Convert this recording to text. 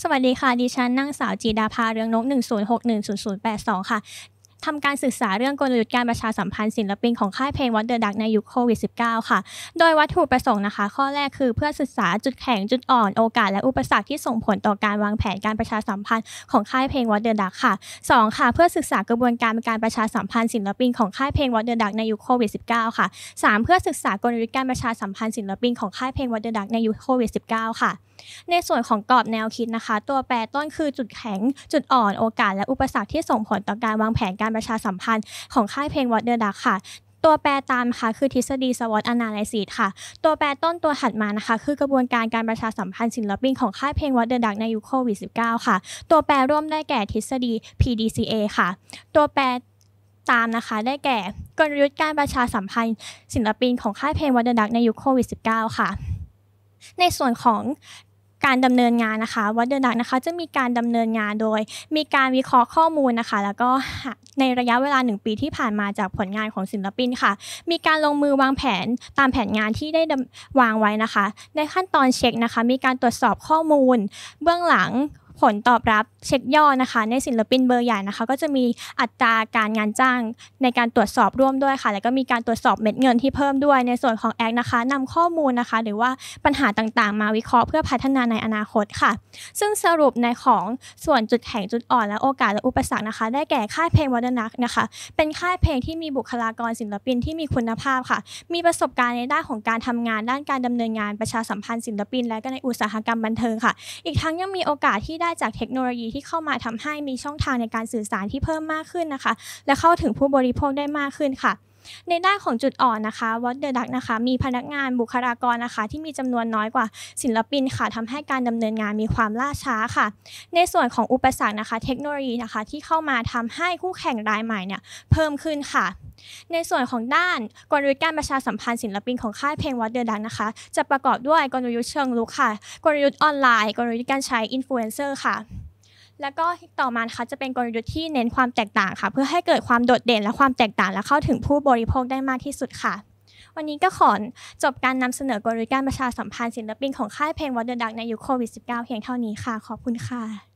สวัสดีค่ะดิฉันนางสาวจีดาภาเรืองนก10610082ค่ะทำการศึกษาเรื่องกลยุทธ์การประชาสัมพันธ์ศิลปินของค่ายเพลงวัตเดอร์ดักในยุคโควิด -19 ค่ะโดยวัตถุประสงค์นะคะ ข้อแรกคือเพื่อศึกษาจุดแข็งจุดอ่อนโอกาสและอุปสรรคที่ส่งผลต่อการวางแผนการประชาสัมพันธ์ของค่ายเพลงวัตเดอร์ดักค่ะ2ค่ะเพื่อศึกษากระบวนการการประชาสัมพันธ์ศิลปินของค่ายเพลงวัตเดอร์ดักในยุคโควิด -19 ค่ะ3เพื่อศึกษากลยุทธ์การประชาสัมพันธ์ศิลปินของค่ายเพลงวัตเดอร์ดักในยุคโควิด -19 ค่ะในส่วนของกรอบแนวคิดนะคะ ตัวแปรต้นคือจุดแข็ง จุดอ่อนโอกาส และอุปสรรคที่ส่งผลต่อการวางแผนการประชาสัมพันธ์ของค่ายเพลงวอตเดอร์ดักค่ะตัวแปรตามค่ะคือทฤษฎีสวอตอนาลิซิสค่ะ ตัวแปรต้นตัวถัดมานะคะ คือกระบวนการการประชาสัมพันธ์ศิลปินของค่ายเพลงวอเดอร์ดักในยุคโควิด -19 ค่ะ ตัวแปรร่วมได้แก่ทฤษฎี PDCA ค่ะ ตัวแปรตามนะคะได้แก่กลยุทธ์การประชาสัมพันธ์ ศิลปินของค่ายเพลงวอเดอร์ดักในยุคโควิด -19 ค่ะ ในส่วนของการดำเนินงานนะคะวัดเดอร์ดักนะคะ จะมีการดำเนินงานโดย มีการวิเคราะห์ข้อมูลนะคะ แล้วก็ในระยะเวลา 1 ปีที่ผ่านมาจากผลงานของศิลปินค่ะ มีการลงมือวางแผนตามแผนงานที่ได้วางไว้นะคะ ในขั้นตอนเช็คนะคะ มีการตรวจสอบข้อมูลเบื้องหลังผลตอบรับเช็คย่อนะคะ ในศิลปินเบอร์ใหญ่นะคะ ก็จะมีอัตราการงานจ้างในการตรวจสอบร่วมด้วยค่ะ แล้วก็มีการตรวจสอบเม็ดเงินที่เพิ่มด้วยในส่วนของแอคนะคะ นำข้อมูลนะคะหรือว่าปัญหาต่างๆ มาวิเคราะห์เพื่อพัฒนาในอนาคตค่ะ ซึ่งสรุปในของส่วนจุดแข็งจุดอ่อนและโอกาสและอุปสรรคนะคะได้แก่ค่ายเพลงวอดนักนะคะ เป็นค่ายเพลงที่มีบุคลากรศิลปินที่มีคุณภาพค่ะ มีประสบการณ์ในด้านของการทำงานด้านการดำเนินงานประชาสัมพันธ์ศิลปิน และก็ในอุตสาหกรรมบันเทิงค่ะ อีกทั้งยังมีโอกาสที่ได้จากเทคโนโลยีที่เข้ามาทำให้มีช่องทางในการสื่อสารที่เพิ่มมากขึ้นนะคะ และเข้าถึงผู้บริโภคได้มากขึ้นค่ะ ในด้านของจุดอ่อนนะคะวอตเดอะดักนะคะ มีพนักงานบุคลากรนะคะ ที่มีจำนวนน้อยกว่า ศิลปินค่ะทำให้การดำเนินงานมีความล่าช้าค่ะ ในส่วนของอุปสรรคนะคะ เทคโนโลยีนะคะที่เข้ามาทำให้คู่แข่งรายใหม่เนี่ยเพิ่มขึ้นค่ะในส่วนของด้านกลยุทธ์การประชาสัมพันธ์ศิลปินของค่ายเพลงวัดเดือดังนะคะ จะประกอบด้วยกลยุทธ์เชิงลุกค่ะกลยุทธ์ออนไลน์ กลยุทธ์การใช้อินฟลูเอนเซอร์ค่ะ แล้วก็ต่อมาะคะจะเป็นกลยุทธ์ที่เน้นความแตกต่างค่ะ เพื่อให้เกิดความโดดเด่นและความแตกต่างและเข้าถึงผู้บริโภคได้มากที่สุดค่ะ วันนี้ก็ขอจบการนำเสนอกลยุทธ์การประชาสัมพันธ์ศิลปินของค่ายเพลงวัดเดือดังในยุคโควิด -19 เพียงเท่านี้ค่ะ ขอบคุณค่ะ